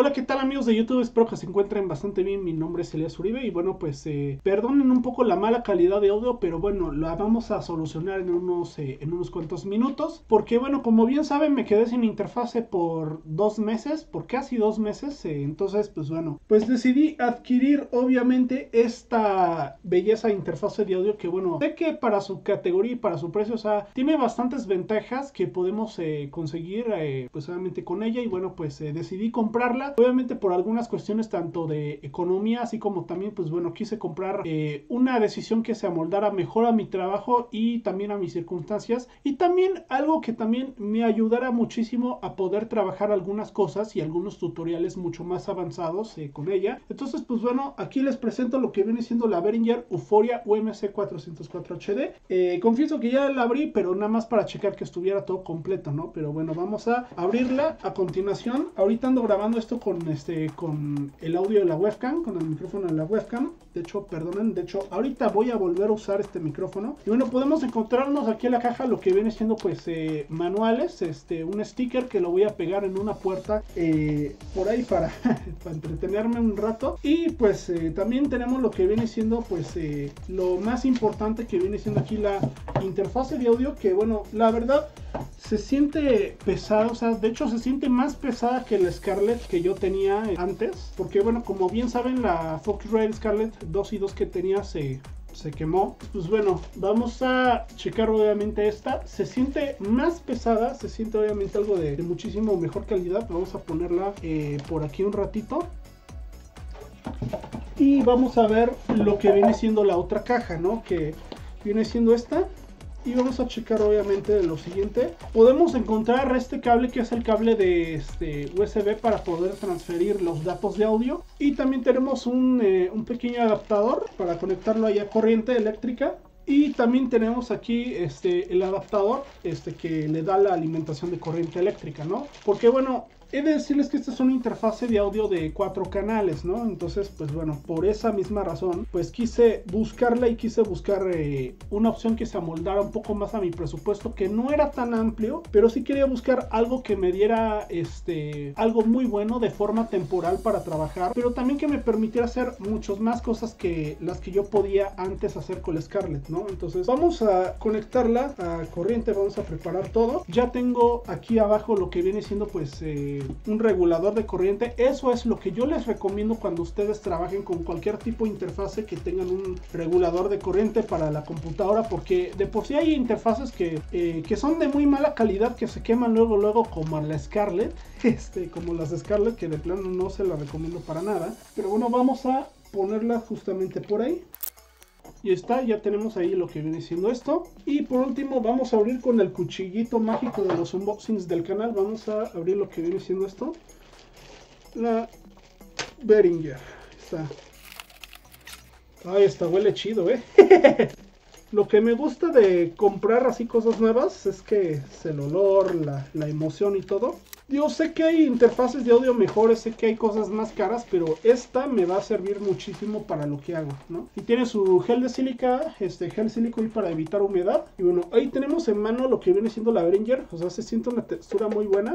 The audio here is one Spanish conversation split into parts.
Hola, ¿qué tal amigos de YouTube? Espero que se encuentren bastante bien. Mi nombre es Elias Uribe y bueno, pues eh, perdonen un poco la mala calidad de audio, pero bueno, la vamos a solucionar en unos, eh, en unos cuantos minutos. Porque bueno, como bien saben, me quedé sin interfase por dos meses, por casi dos meses. Eh, entonces, pues bueno, pues decidí adquirir obviamente esta belleza interfase de audio que bueno, sé que para su categoría y para su precio, o sea, tiene bastantes ventajas que podemos conseguir pues obviamente con ella y bueno, pues decidí comprarla Obviamente por algunas cuestiones tanto de economía, así como también, pues bueno, quise comprar eh, una decisión que se amoldara mejor a mi trabajo y también a mis circunstancias. Y también algo que también me ayudara muchísimo a poder trabajar algunas cosas y algunos tutoriales mucho más avanzados eh, con ella. Entonces, pues bueno, aquí les presento lo que viene siendo la Behringer Euphoria UMC 404 HD. confieso que ya la abrí, pero nada más para checar que estuviera todo completo, ¿no? Pero bueno, vamos a abrirla a continuación. Ahorita ando grabando esto con este con el audio de la webcam, con el micrófono de la webcam. De hecho, perdonen, de hecho, ahorita voy a volver a usar este micrófono. Y bueno, podemos encontrarnos aquí en la caja lo que viene siendo pues eh, manuales, este un sticker que lo voy a pegar en una puerta eh, por ahí para, entretenerme un rato. Y pues eh, también tenemos lo que viene siendo pues lo más importante que viene siendo aquí la interfase de audio que bueno, la verdad se siente pesada, o sea, de hecho se siente más pesada que la Scarlett que yo tenía antes, porque bueno, como bien saben, la Fox Red Scarlet 2 y 2 que tenía se, se quemó. Pues bueno, vamos a checar obviamente esta. Se siente más pesada, se siente obviamente algo de, muchísimo mejor calidad. Vamos a ponerla eh, por aquí un ratito. Y vamos a ver lo que viene siendo la otra caja, ¿no? Que viene siendo esta y vamos a checar obviamente lo siguiente. Podemos encontrar este cable que es el cable de este USB para poder transferir los datos de audio. Y también tenemos un, eh, un pequeño adaptador para conectarlo a corriente eléctrica. Y también tenemos aquí este, el adaptador este, que le da la alimentación de corriente eléctrica, ¿no? Porque bueno, He de decirles que esta es una interfase de audio de cuatro canales, ¿no? Entonces, pues bueno, por esa misma razón, pues quise buscarla y quise buscar eh, una opción que se amoldara un poco más a mi presupuesto, que no era tan amplio, pero sí quería buscar algo que me diera este algo muy bueno de forma temporal para trabajar, pero también que me permitiera hacer muchas más cosas que las que yo podía antes hacer con la Scarlett, ¿no? Entonces, vamos a conectarla a corriente, vamos a preparar todo. Ya tengo aquí abajo lo que viene siendo pues eh, un regulador de corriente. Eso es lo que yo les recomiendo cuando ustedes trabajen con cualquier tipo de interfase que tengan un regulador de corriente para la computadora, porque de por sí hay interfaces que, eh, son de muy mala calidad, que se queman luego, luego, como la Scarlett, este, como las Scarlett, que de plano no se la recomiendo para nada. Pero bueno, vamos a ponerla justamente por ahí. Y está, ya tenemos ahí lo que viene siendo esto. Y por último vamos a abrir con el cuchillito mágico de los unboxings del canal. Vamos a abrir lo que viene siendo esto. La Beringer. Está. Ahí está, huele chido, eh. lo que me gusta de comprar así cosas nuevas es que es el olor, la, la emoción y todo. Yo sé que hay interfaces de audio mejores, sé que hay cosas más caras, pero esta me va a servir muchísimo para lo que hago, ¿no? Y tiene su gel de sílica, este gel y para evitar humedad. Y bueno, ahí tenemos en mano lo que viene siendo la bringer o sea, se siente una textura muy buena.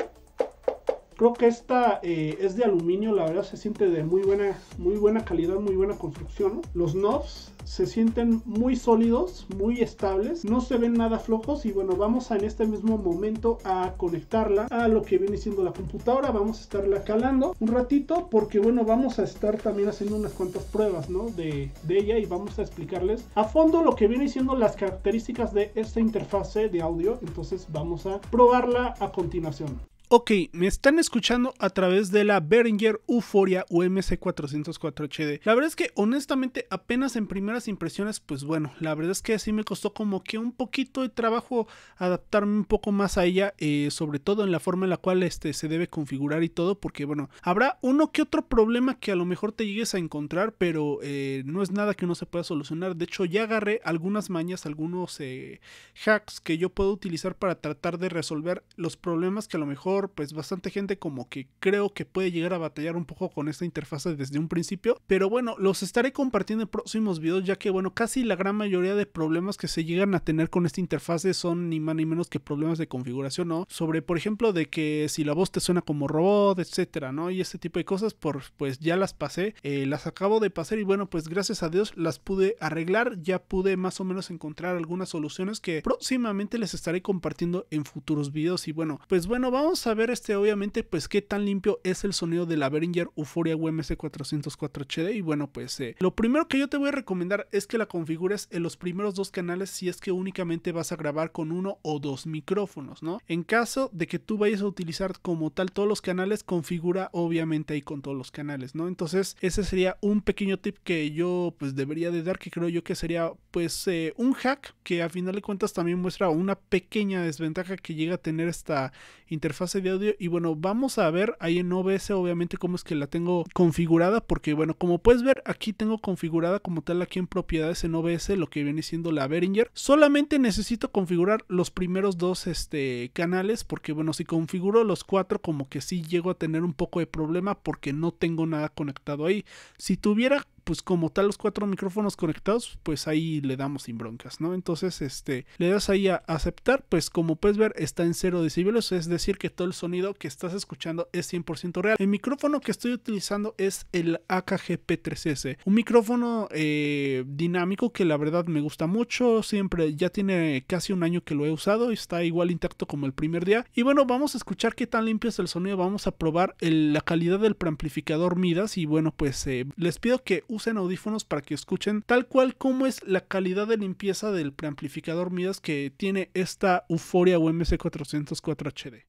Creo que esta eh, es de aluminio, la verdad se siente de muy buena, muy buena calidad, muy buena construcción. Los knobs se sienten muy sólidos, muy estables, no se ven nada flojos y bueno, vamos en este mismo momento a conectarla a lo que viene siendo la computadora, vamos a estarla calando un ratito porque bueno, vamos a estar también haciendo unas cuantas pruebas de, de ella y vamos a explicarles a fondo lo que viene siendo las características de esta interfase de audio, entonces vamos a probarla a continuación. Ok, me están escuchando a través de la Behringer Euphoria UMC 404 HD. La verdad es que honestamente apenas en primeras impresiones, pues bueno, la verdad es que así me costó como que un poquito de trabajo adaptarme un poco más a ella, eh, sobre todo en la forma en la cual este, se debe configurar y todo, porque bueno, habrá uno que otro problema que a lo mejor te llegues a encontrar, pero eh, no es nada que no se pueda solucionar. De hecho, ya agarré algunas mañas, algunos eh, hacks que yo puedo utilizar para tratar de resolver los problemas que a lo mejor pues bastante gente como que creo que puede llegar a batallar un poco con esta interfaz desde un principio. Pero bueno, los estaré compartiendo en próximos videos, ya que bueno, casi la gran mayoría de problemas que se llegan a tener con esta interfase son ni más ni menos que problemas de configuración, ¿no? Sobre, por ejemplo, de que si la voz te suena como robot, etcétera, ¿no? Y este tipo de cosas, por, pues ya las pasé, eh, las acabo de pasar y bueno, pues gracias a Dios las pude arreglar, ya pude más o menos encontrar algunas soluciones que próximamente les estaré compartiendo en futuros videos. Y bueno, pues bueno, vamos a ver este obviamente pues qué tan limpio es el sonido de la Beringer Euphoria UMC 404 HD y bueno pues eh, lo primero que yo te voy a recomendar es que la configures en los primeros dos canales si es que únicamente vas a grabar con uno o dos micrófonos, ¿no? En caso de que tú vayas a utilizar como tal todos los canales, configura obviamente ahí con todos los canales, ¿no? Entonces ese sería un pequeño tip que yo pues debería de dar que creo yo que sería pues eh, un hack que a final de cuentas también muestra una pequeña desventaja que llega a tener esta interfase de audio y bueno, vamos a ver ahí en OBS obviamente cómo es que la tengo configurada porque bueno, como puedes ver aquí tengo configurada como tal aquí en propiedades en OBS lo que viene siendo la Behringer. Solamente necesito configurar los primeros dos este, canales porque bueno, si configuro los cuatro como que sí llego a tener un poco de problema porque no tengo nada conectado ahí. Si tuviera pues como tal los cuatro micrófonos conectados, pues ahí le damos sin broncas, ¿no? Entonces, este, le das ahí a aceptar, pues como puedes ver está en 0 decibelios, es decir que todo el sonido que estás escuchando es 100% real. El micrófono que estoy utilizando es el AKG P3S, un micrófono eh, dinámico que la verdad me gusta mucho, siempre ya tiene casi un año que lo he usado, y está igual intacto como el primer día. Y bueno, vamos a escuchar qué tan limpio es el sonido, vamos a probar la calidad del preamplificador Midas y bueno, pues eh, les pido que usen audífonos para que escuchen tal cual como es la calidad de limpieza del preamplificador Midas que tiene esta Euforia UMC404 HD.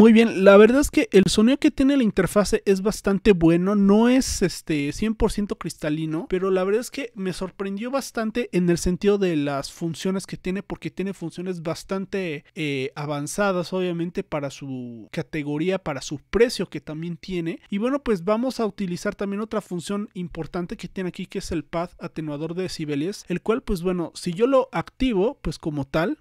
Muy bien, la verdad es que el sonido que tiene la interfase es bastante bueno, no es este 100% cristalino, pero la verdad es que me sorprendió bastante en el sentido de las funciones que tiene, porque tiene funciones bastante eh, avanzadas, obviamente, para su categoría, para su precio que también tiene. Y bueno, pues vamos a utilizar también otra función importante que tiene aquí, que es el pad atenuador de decibeles, el cual, pues bueno, si yo lo activo, pues como tal,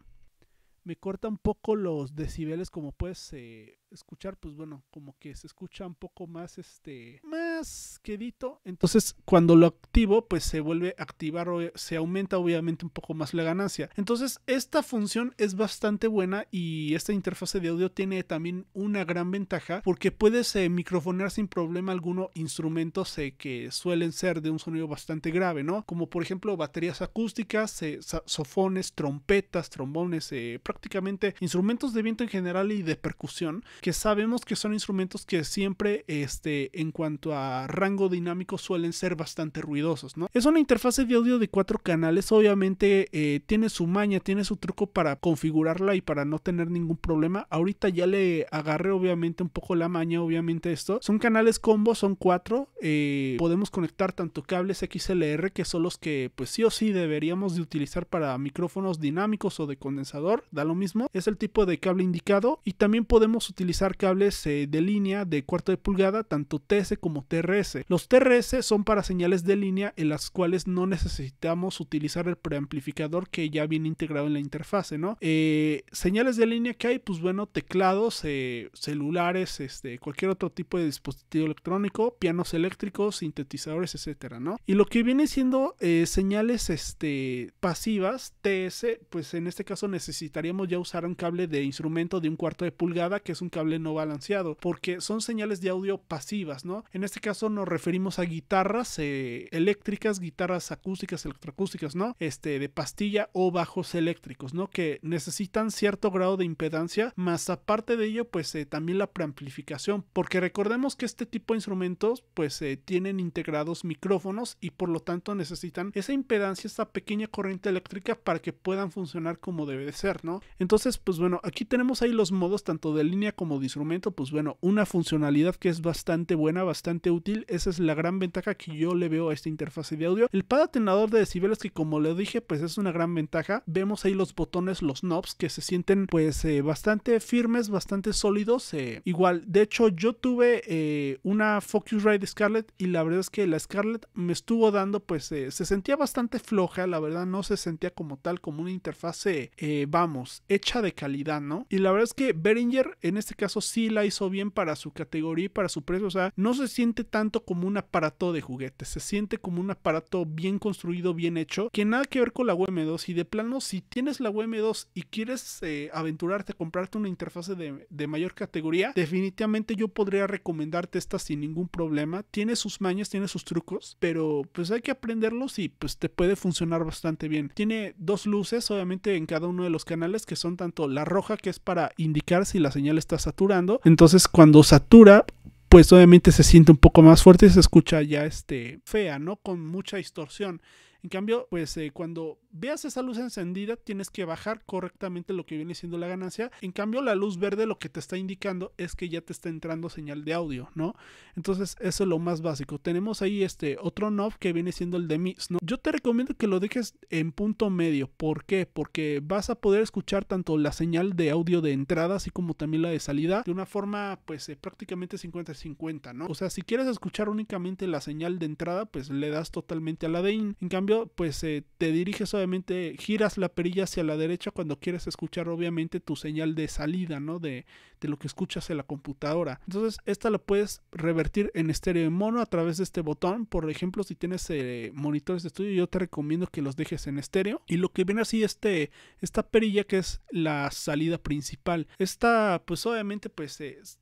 me corta un poco los decibeles como pues eh, escuchar, pues bueno, como que se escucha un poco más, este, más quedito. Entonces, cuando lo activo, pues se vuelve a activar o se aumenta obviamente un poco más la ganancia. Entonces, esta función es bastante buena y esta interfase de audio tiene también una gran ventaja porque puedes eh, microfonear sin problema algunos instrumentos eh, que suelen ser de un sonido bastante grave, ¿no? Como por ejemplo baterías acústicas, eh, sofones, trompetas, trombones, prácticamente instrumentos de viento en general y de percusión que sabemos que son instrumentos que siempre, este, en cuanto a rango dinámico, suelen ser bastante ruidosos, ¿no? Es una interfase de audio de cuatro canales, obviamente eh, tiene su maña, tiene su truco para configurarla y para no tener ningún problema. Ahorita ya le agarré obviamente un poco la maña, obviamente esto. Son canales combo, son cuatro. Eh, podemos conectar tanto cables XLR, que son los que pues sí o sí deberíamos de utilizar para micrófonos dinámicos o de condensador, da lo mismo. Es el tipo de cable indicado. Y también podemos utilizar utilizar cables eh, de línea de cuarto de pulgada, tanto TS como TRS. Los TRS son para señales de línea en las cuales no necesitamos utilizar el preamplificador que ya viene integrado en la interfase, ¿no? Eh, señales de línea que hay, pues bueno, teclados, eh, celulares, este, cualquier otro tipo de dispositivo electrónico, pianos eléctricos, sintetizadores, etcétera, ¿no? Y lo que viene siendo señales este, pasivas, TS, pues en este caso necesitaríamos ya usar un cable de instrumento de un cuarto de pulgada, que es un no balanceado, porque son señales de audio pasivas, ¿no? En este caso nos referimos a guitarras eh, eléctricas, guitarras acústicas, electroacústicas, ¿no? Este, de pastilla o bajos eléctricos, ¿no? Que necesitan cierto grado de impedancia, más aparte de ello, pues eh, también la preamplificación, porque recordemos que este tipo de instrumentos, pues eh, tienen integrados micrófonos y por lo tanto necesitan esa impedancia, esa pequeña corriente eléctrica para que puedan funcionar como debe de ser, ¿no? Entonces, pues bueno, aquí tenemos ahí los modos tanto de línea como de instrumento, pues bueno, una funcionalidad que es bastante buena, bastante útil. Esa es la gran ventaja que yo le veo a esta interfase de audio. El pad atenuador de decibeles, que como le dije, pues es una gran ventaja. Vemos ahí los botones, los knobs, que se sienten pues eh, bastante firmes, bastante sólidos. Eh, igual, de hecho, yo tuve eh, una Focusrite Scarlett y la verdad es que la Scarlett me estuvo dando, pues eh, se sentía bastante floja, la verdad, no se sentía como tal, como una interfase, vamos, hecha de calidad, ¿no? Y la verdad es que Behringer en este caso sí la hizo bien para su categoría y para su precio. O sea, no se siente tanto como un aparato de juguete, se siente como un aparato bien construido, bien hecho, que nada que ver con la UM2. Y de plano, si tienes la UM2 y quieres eh, aventurarte a comprarte una interfase de, mayor categoría, definitivamente yo podría recomendarte esta sin ningún problema. Tiene sus mañas, tiene sus trucos, pero pues hay que aprenderlos y pues te puede funcionar bastante bien. Tiene dos luces, obviamente, en cada uno de los canales, que son tanto la roja, que es para indicar si la señal está saturando. Entonces cuando satura, pues obviamente se siente un poco más fuerte y se escucha ya este fea, ¿no? Con mucha distorsión. En cambio, pues eh, cuando veas esa luz encendida, tienes que bajar correctamente lo que viene siendo la ganancia. En cambio, la luz verde lo que te está indicando es que ya te está entrando señal de audio, ¿no? Entonces, eso es lo más básico. Tenemos ahí este otro knob que viene siendo el de mix, ¿no? Yo te recomiendo que lo dejes en punto medio. ¿Por qué? Porque vas a poder escuchar tanto la señal de audio de entrada, así como también la de salida, de una forma, pues eh, prácticamente 50-50, ¿no? O sea, si quieres escuchar únicamente la señal de entrada, pues le das totalmente a la de in. En cambio, pues eh, te diriges obviamente, giras la perilla hacia la derecha cuando quieres escuchar obviamente tu señal de salida, ¿no? De, lo que escuchas en la computadora. Entonces, esta la puedes revertir en estéreo en mono a través de este botón. Por ejemplo, si tienes eh, monitores de estudio, yo te recomiendo que los dejes en estéreo. Y lo que viene así, este, esta perilla que es la salida principal. Esta, pues obviamente, pues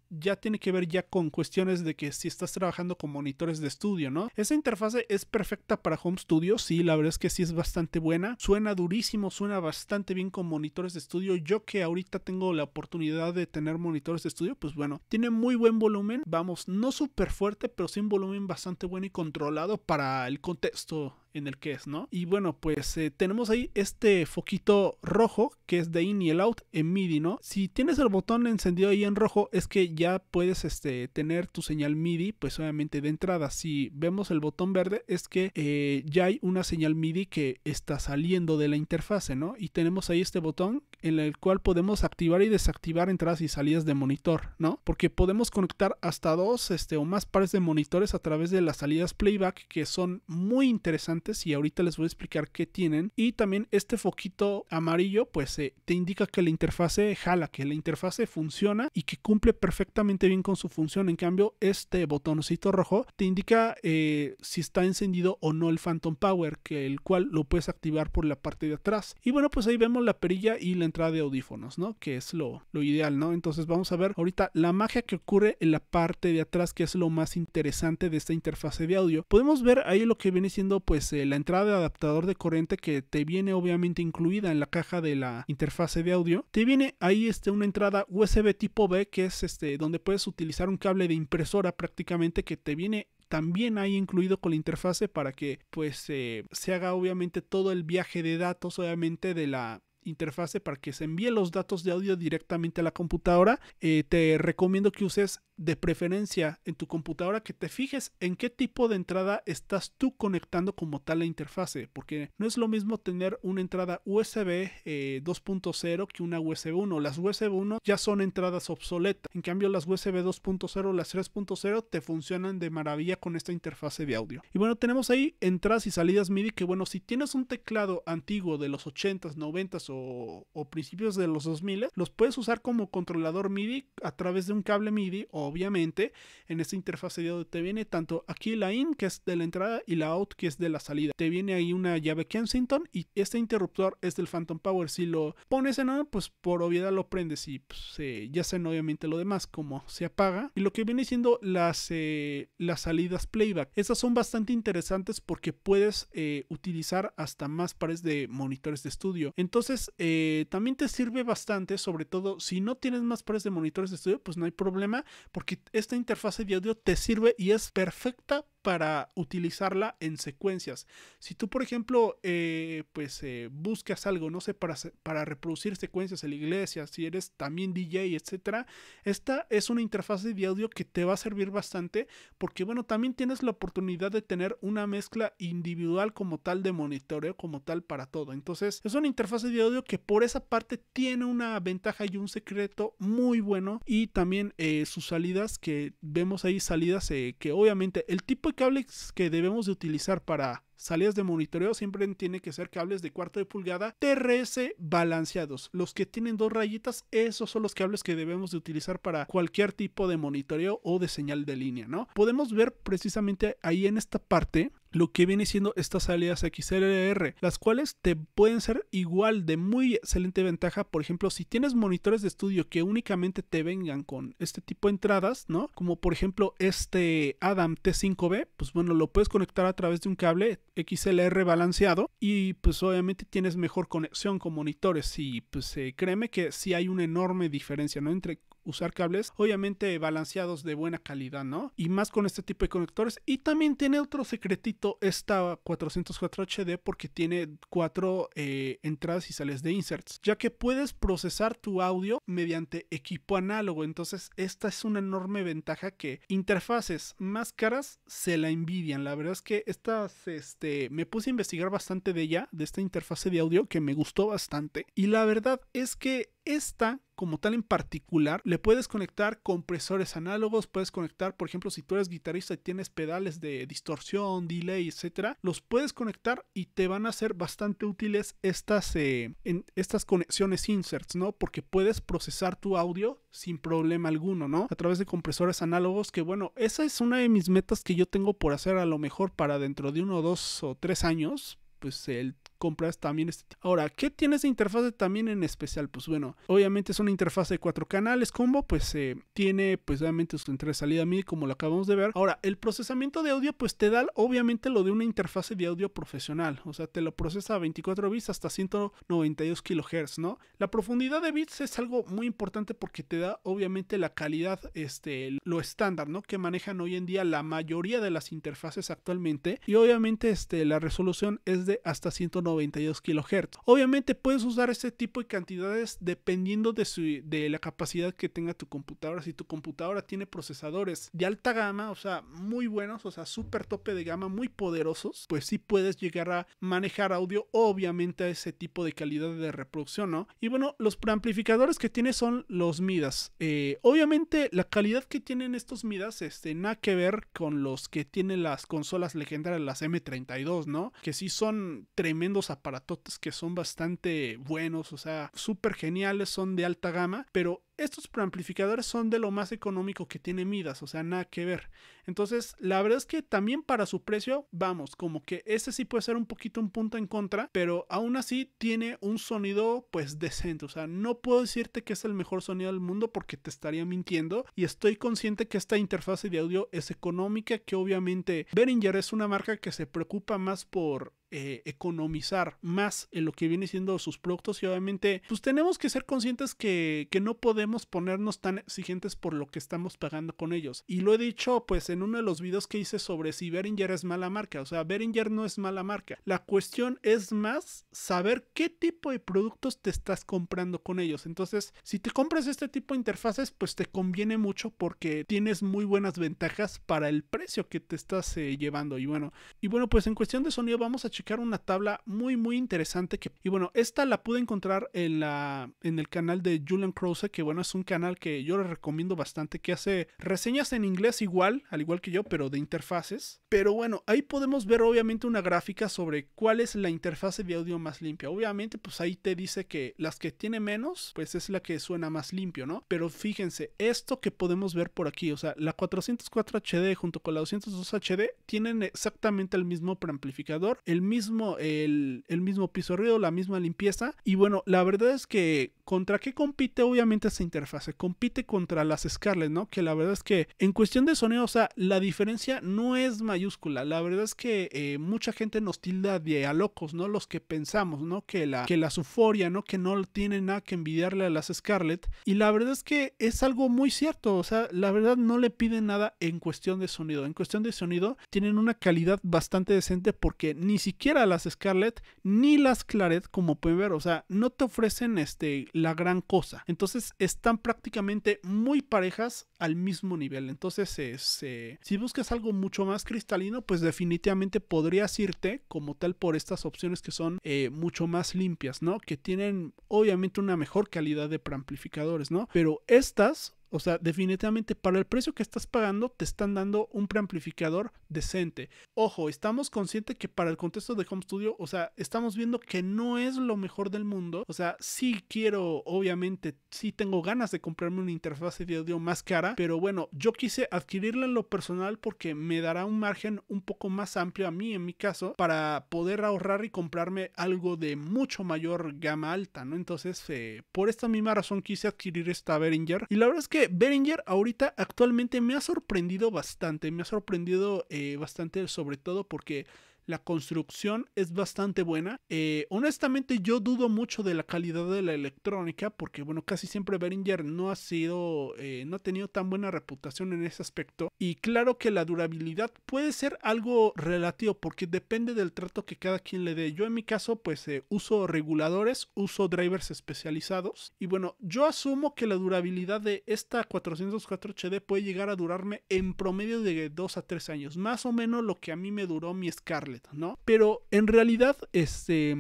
ya tiene que ver ya con cuestiones de que si estás trabajando con monitores de estudio, ¿no? Esa interfase es perfecta para Home Studio, sí, la verdad es que sí es bastante buena, suena durísimo, suena bastante bien con monitores de estudio. Yo que ahorita tengo la oportunidad de tener monitores de estudio, pues bueno, tiene muy buen volumen, vamos, no súper fuerte, pero sí un volumen bastante bueno y controlado para el contexto en el que es, ¿no? Y bueno, pues eh, tenemos ahí este foquito rojo que es de in y el out en MIDI, ¿no? Si tienes el botón encendido ahí en rojo es que ya puedes este, tener tu señal MIDI, pues obviamente de entrada. Si vemos el botón verde es que eh, ya hay una señal MIDI que está saliendo de la interfase, ¿no? Y tenemos ahí este botón en el cual podemos activar y desactivar entradas y salidas de monitor, ¿no? Porque podemos conectar hasta dos este, o más pares de monitores a través de las salidas playback que son muy interesantes y ahorita les voy a explicar qué tienen. Y también este foquito amarillo pues eh, te indica que la interfase jala, que la interfase funciona y que cumple perfectamente bien con su función. En cambio este botoncito rojo te indica eh, si está encendido o no el Phantom Power, que el cual lo puedes activar por la parte de atrás. Y bueno pues ahí vemos la perilla y la entrada de audífonos, ¿no? Que es lo, lo ideal, ¿no? Entonces vamos a ver ahorita la magia que ocurre en la parte de atrás, que es lo más interesante de esta interfase de audio. Podemos ver ahí lo que viene siendo pues eh, la entrada de adaptador de corriente que te viene obviamente incluida en la caja de la interfase de audio. Te viene ahí este, una entrada USB tipo B, que es este, donde puedes utilizar un cable de impresora prácticamente que te viene también ahí incluido con la interfase para que pues eh, se haga obviamente todo el viaje de datos obviamente de la interfase para que se envíe los datos de audio directamente a la computadora. Eh, te recomiendo que uses de preferencia en tu computadora que te fijes en qué tipo de entrada estás tú conectando como tal la interfase, porque no es lo mismo tener una entrada USB 2.0 eh, que una USB 1. Las USB 1 ya son entradas obsoletas, en cambio las USB 2.0, las 3.0 te funcionan de maravilla con esta interfase de audio. Y bueno, tenemos ahí entradas y salidas MIDI que bueno, si tienes un teclado antiguo de los 80s, 90s o, principios de los 2000, los puedes usar como controlador MIDI a través de un cable MIDI o obviamente, en esta interfaz de audio te viene tanto aquí la in, que es de la entrada, y la out, que es de la salida. Te viene ahí una llave Kensington y este interruptor es del Phantom Power. Si lo pones en on, pues por obviedad lo prendes y pues, ya saben obviamente lo demás, como se apaga. Y lo que viene siendo las, eh, las salidas playback. Esas son bastante interesantes porque puedes eh, utilizar hasta más pares de monitores de estudio. Entonces, eh, también te sirve bastante, sobre todo si no tienes más pares de monitores de estudio, pues no hay problema porque esta interfaz de audio te sirve y es perfecta para utilizarla en secuencias. Si tú, por ejemplo, eh, pues eh, buscas algo, no sé, para, para reproducir secuencias en la iglesia, si eres también DJ, etcétera, esta es una interfaz de audio que te va a servir bastante porque, bueno, también tienes la oportunidad de tener una mezcla individual como tal de monitoreo, como tal para todo. Entonces, es una interfaz de audio que por esa parte tiene una ventaja y un secreto muy bueno y también eh, sus salidas que vemos ahí, salidas que obviamente el tipo cables que debemos de utilizar para salidas de monitoreo siempre tiene que ser cables de cuarto de pulgada TRS balanceados. Los que tienen dos rayitas, esos son los cables que debemos de utilizar para cualquier tipo de monitoreo o de señal de línea, ¿no? Podemos ver precisamente ahí en esta parte lo que viene siendo estas salidas XLR, las cuales te pueden ser igual de muy excelente ventaja, por ejemplo, si tienes monitores de estudio que únicamente te vengan con este tipo de entradas, ¿no? Como por ejemplo este Adam T5B, pues bueno, lo puedes conectar a través de un cable XLR balanceado y pues obviamente tienes mejor conexión con monitores y pues eh, créeme que sí hay una enorme diferencia, ¿no? Entre usar cables, obviamente balanceados de buena calidad, ¿no? Y más con este tipo de conectores. Y también tiene otro secretito esta 404 HD porque tiene cuatro eh, entradas y sales de inserts, ya que puedes procesar tu audio mediante equipo análogo. Entonces, esta es una enorme ventaja que interfaces más caras se la envidian. La verdad es que estas, este, me puse a investigar bastante de ella, de esta interfase de audio que me gustó bastante. Y la verdad es que esta como tal en particular, le puedes conectar compresores análogos, puedes conectar, por ejemplo, si tú eres guitarrista y tienes pedales de distorsión, delay, etcétera, los puedes conectar y te van a ser bastante útiles estas, eh, estas conexiones inserts, ¿no? Porque puedes procesar tu audio sin problema alguno, ¿no? A través de compresores análogos, que bueno, esa es una de mis metas que yo tengo por hacer a lo mejor para dentro de uno, dos o tres años, pues el compras también este Ahora, ¿qué tiene de interfase también en especial? Pues bueno, obviamente es una interfaz de cuatro canales combo, pues tiene pues obviamente su entrada y salida MIDI como lo acabamos de ver. Ahora, el procesamiento de audio pues te da obviamente lo de una interfase de audio profesional, o sea, te lo procesa a 24 bits hasta 192 kHz, ¿no? La profundidad de bits es algo muy importante porque te da obviamente la calidad, este, lo estándar, ¿no? Que manejan hoy en día la mayoría de las interfaces actualmente y obviamente este, la resolución es de hasta 192 92 kHz. Obviamente puedes usar este tipo de cantidades dependiendo de, su, de la capacidad que tenga tu computadora. Si tu computadora tiene procesadores de alta gama, o sea, muy buenos, o sea, súper tope de gama, muy poderosos, pues sí puedes llegar a manejar audio, obviamente a ese tipo de calidad de reproducción, ¿no? Y bueno, los preamplificadores que tiene son los Midas. Eh, obviamente la calidad que tienen estos Midas, este, nada que ver con los que tienen las consolas legendarias, las M32, ¿no? Que sí son tremendos aparatotes que son bastante buenos, o sea, súper geniales, son de alta gama, pero estos preamplificadores son de lo más económico que tiene Midas, o sea, nada que ver. Entonces, la verdad es que también para su precio, vamos, como que ese sí puede ser un poquito un punto en contra, pero aún así tiene un sonido pues decente, o sea, no puedo decirte que es el mejor sonido del mundo porque te estaría mintiendo y estoy consciente que esta interfase de audio es económica, que obviamente Behringer es una marca que se preocupa más por eh, economizar más en lo que viene siendo sus productos y obviamente pues tenemos que ser conscientes que no podemos ponernos tan exigentes por lo que estamos pagando con ellos. Y lo he dicho pues en uno de los videos que hice sobre si Behringer es mala marca. O sea, Behringer no es mala marca. La cuestión es más saber qué tipo de productos te estás comprando con ellos. Entonces, si te compras este tipo de interfaces, pues te conviene mucho porque tienes muy buenas ventajas para el precio que te estás eh, llevando. Y bueno, y bueno, pues en cuestión de sonido vamos a checar una tabla muy muy interesante que y bueno, esta la pude encontrar en la en el canal de Julian Croce, que bueno es un canal que yo le recomiendo bastante, que hace reseñas en inglés igual, al igual que yo, pero de interfaces. Pero bueno, ahí podemos ver obviamente una gráfica sobre cuál es la interfase de audio más limpia. Obviamente, pues ahí te dice que las que tiene menos, pues es la que suena más limpio, ¿no? Pero fíjense, esto que podemos ver por aquí, o sea, la 404 HD junto con la 202 HD tienen exactamente el mismo preamplificador, el mismo, el, el mismo piso ruido, la misma limpieza. Y bueno, la verdad es que ¿Contra qué compite obviamente esta interfase? Compite contra las Scarlett, ¿no? Que la verdad es que en cuestión de sonido, o sea, la diferencia no es mayúscula. La verdad es que eh, mucha gente nos tilda de a locos, ¿no? Los que pensamos, ¿no? Que la, que la suforia, ¿no? Que no tiene nada que envidiarle a las Scarlett. Y la verdad es que es algo muy cierto. O sea, la verdad no le piden nada en cuestión de sonido. En cuestión de sonido tienen una calidad bastante decente porque ni siquiera las Scarlett ni las Claret, como pueden ver, o sea, no te ofrecen este la gran cosa. Entonces están prácticamente muy parejas al mismo nivel. Entonces si buscas algo mucho más cristalino, pues definitivamente podrías irte como tal por estas opciones que son eh, mucho más limpias, ¿no? Que tienen obviamente una mejor calidad de preamplificadores, ¿no? Pero estas o sea, definitivamente para el precio que estás pagando te están dando un preamplificador decente. Ojo, estamos conscientes que para el contexto de Home Studio, o sea, estamos viendo que no es lo mejor del mundo. O sea, sí quiero, obviamente, sí tengo ganas de comprarme una interfaz de audio más cara, pero bueno, yo quise adquirirla en lo personal porque me dará un margen un poco más amplio a mí, en mi caso, para poder ahorrar y comprarme algo de mucho mayor gama alta, ¿no? Entonces, eh, por esta misma razón quise adquirir esta Behringer y la verdad es que Beringer ahorita actualmente me ha sorprendido bastante, me ha sorprendido eh, bastante sobre todo porque la construcción es bastante buena. Eh, honestamente yo dudo mucho de la calidad de la electrónica porque bueno, casi siempre Behringer no ha sido, eh, no ha tenido tan buena reputación en ese aspecto. Y claro que la durabilidad puede ser algo relativo porque depende del trato que cada quien le dé. Yo en mi caso pues eh, uso reguladores, uso drivers especializados y bueno, yo asumo que la durabilidad de esta 404 HD puede llegar a durarme en promedio de 2 a 3 años, más o menos lo que a mí me duró mi Scarlett. ¿no? Pero en realidad, este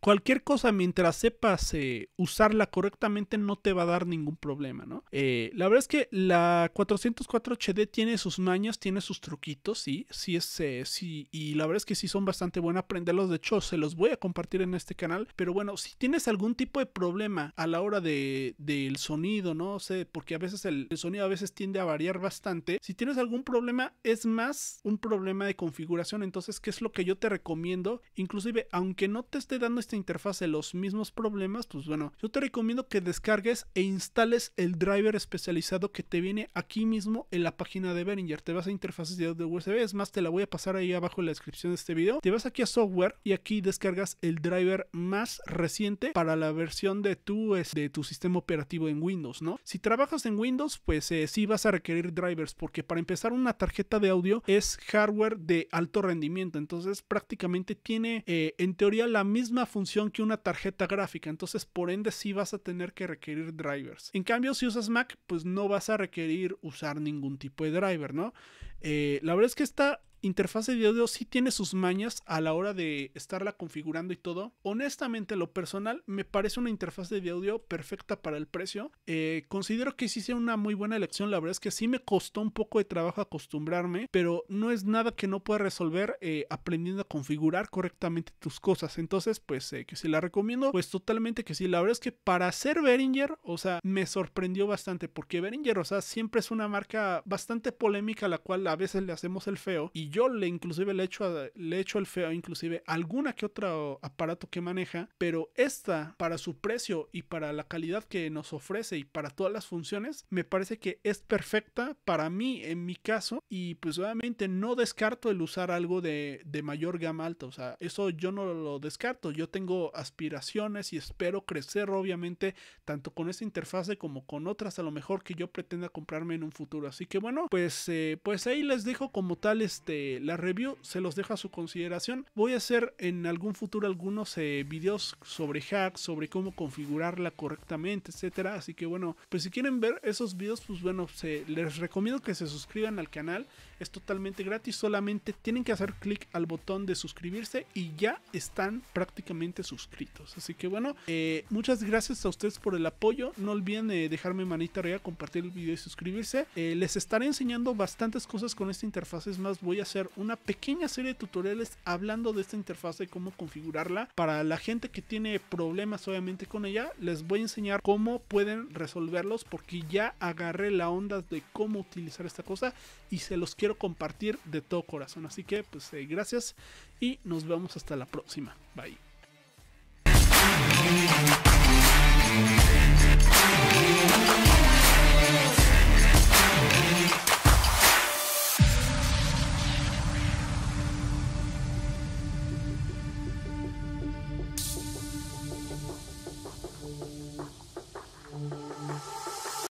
cualquier cosa mientras sepas eh, usarla correctamente no te va a dar ningún problema, ¿no? Eh, la verdad es que la 404 HD tiene sus mañas, tiene sus truquitos, sí, sí es, eh, sí, y la verdad es que sí son bastante buenos aprenderlos, de hecho se los voy a compartir en este canal, pero bueno, si tienes algún tipo de problema a la hora del de, sonido, no sé, porque a veces el, sonido a veces tiende a variar bastante, si tienes algún problema es más un problema de configuración, entonces, ¿qué es lo que yo te recomiendo? Inclusive, aunque no te esté dando este esta los mismos problemas, pues bueno, yo te recomiendo que descargues e instales el driver especializado que te viene aquí mismo en la página de Behringer. Te vas a interfaces de USB, es más, te la voy a pasar ahí abajo en la descripción de este video. Te vas aquí a software y aquí descargas el driver más reciente para la versión de tu, tu sistema operativo en Windows, ¿no? Si trabajas en Windows, pues eh, sí vas a requerir drivers, porque para empezar una tarjeta de audio es hardware de alto rendimiento, entonces prácticamente tiene eh, en teoría la misma función función que una tarjeta gráfica, entonces por ende sí vas a tener que requerir drivers. En cambio, si usas Mac, pues no vas a requerir usar ningún tipo de driver, ¿no? Eh, la verdad es que está interfaz de audio sí tiene sus mañas a la hora de estarla configurando y todo. Honestamente, lo personal, me parece una interfaz de audio perfecta para el precio. Eh, considero que sí sea una muy buena elección. La verdad es que sí me costó un poco de trabajo acostumbrarme, pero no es nada que no pueda resolver eh, aprendiendo a configurar correctamente tus cosas. Entonces, pues eh, que si la recomiendo, pues totalmente que sí. La verdad es que para ser Behringer, o sea, me sorprendió bastante porque Behringer, o sea, siempre es una marca bastante polémica a la cual a veces le hacemos el feo y yo le inclusive le echo, le echo el feo, inclusive alguna que otro aparato que maneja, pero esta para su precio y para la calidad que nos ofrece y para todas las funciones, me parece que es perfecta para mí en mi caso y pues obviamente no descarto el usar algo de, de mayor gama alta, o sea, eso yo no lo descarto, yo tengo aspiraciones y espero crecer obviamente tanto con esta interfase como con otras a lo mejor que yo pretenda comprarme en un futuro, así que bueno, pues, eh, pues ahí les dejo como tal este eh, la review, se los dejo a su consideración. Voy a hacer en algún futuro algunos eh, videos sobre hack sobre cómo configurarla correctamente, etcétera. Así que bueno, pues si quieren ver esos videos, pues bueno, se, les recomiendo que se suscriban al canal es totalmente gratis, solamente tienen que hacer clic al botón de suscribirse y ya están prácticamente suscritos. Así que bueno, eh, muchas gracias a ustedes por el apoyo. No olviden eh, dejarme manita arriba, compartir el video y suscribirse. Eh, les estaré enseñando bastantes cosas con esta interfaz. Es más, voy a hacer una pequeña serie de tutoriales hablando de esta interfaz y cómo configurarla. Para la gente que tiene problemas obviamente con ella, les voy a enseñar cómo pueden resolverlos porque ya agarré la onda de cómo utilizar esta cosa y se los quiero compartir de todo corazón. Así que pues eh, gracias y nos vemos hasta la próxima. Bye.